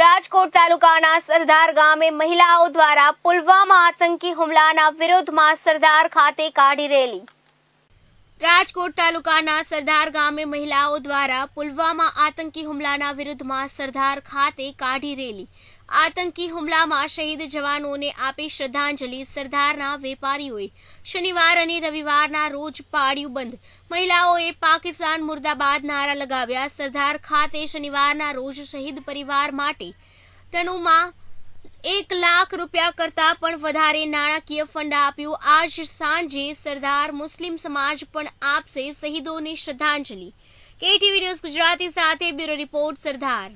રાજકોટ તાલુકાના સરદાર ગામે મહિલાઓ દ્વારા પુલવામા આતંકી હુમલાના વિરોધમાં સરદાર ખાતે કાઢી રેલી રાજકોટ તાલુકાના સરદાર ગામે મહિલાઓ દ્વારા પુલવામા આતંકી હુમલાના વિરુદ્ધમાં સરદાર ખાતે કાઢી રેલી આતંકી હુમલામાં શહીદ જવાનોને આપી શ્રદ્ધાંજલિ સરદારના વેપારીઓએ શનિવાર અને રવિવારના રોજ પાડ્યું બંધ મહિલાઓએ પાકિસ્તાન મુર્દાબાદ નારા લગાવ્યા સરદાર ખાતે શનિવારના રોજ શહીદ પરિવાર માટે તનુમાં એક લાખ રૂપિયા કરતા પણ વધારે નાણાકીય ફંડ આપ્યું આજ સાંજે સરદાર મુસ્લિમ સમાજ પણ આપશે શહીદોને શ્રદ્ધાંજલિ કેટીવી ન્યૂઝ ગુજરાતી સાથે બ્યુરો રિપોર્ટ સરદાર